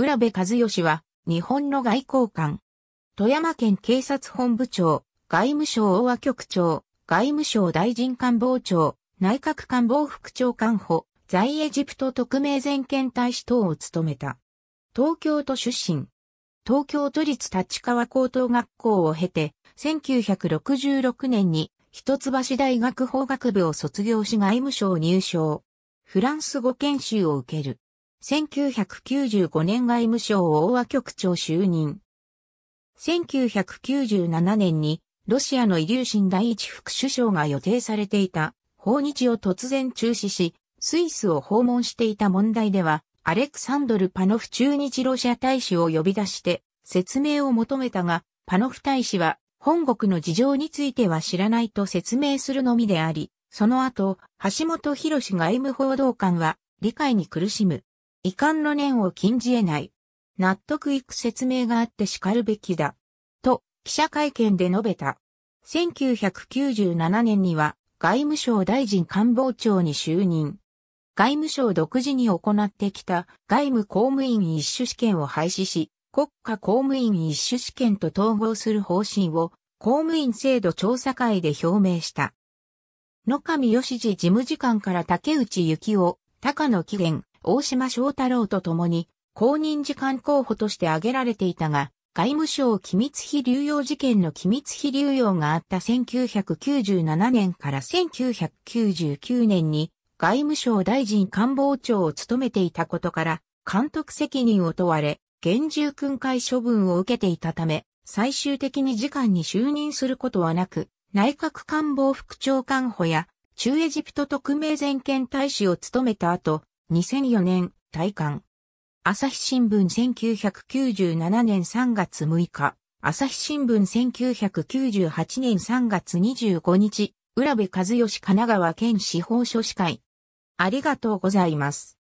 浦部和義は、日本の外交官。富山県警察本部長、外務省大和局長、外務省大臣官房長、内閣官房副長官補、在エジプト特命全権大使等を務めた。東京都出身。東京都立立川高等学校を経て、1966年に一橋大学法学部を卒業し外務省入省。フランス語研修を受ける。1995年外務省大和局長就任。1997年にロシアのイリューシン第一副首相が予定されていた訪日を突然中止し、スイスを訪問していた問題では、アレクサンドル・パノフ駐日ロシア大使を呼び出して説明を求めたが、パノフ大使は本国の事情については知らないと説明するのみであり、その後、橋本博外務報道官は理解に苦しむ遺憾の念を禁じ得ない。納得いく説明があって叱るべきだ。と、記者会見で述べた。1997年には、外務省大臣官房長に就任。外務省独自に行ってきた外務公務員一種試験を廃止し、国家公務員一種試験と統合する方針を公務員制度調査会で表明した。野上義次事務次官から竹内幸夫、高野紀元、大島翔太郎と共に公認次官候補として挙げられていたが、外務省機密費流用事件の機密費流用があった1997年から1999年に外務省大臣官房長を務めていたことから監督責任を問われ厳重訓戒処分を受けていたため最終的に次官に就任することはなく内閣官房副長官補や中エジプト特命全権大使を務めた後2004年、退官。朝日新聞1997年3月6日、朝日新聞1998年3月25日、浦部和義神奈川県司法書士会。ありがとうございます。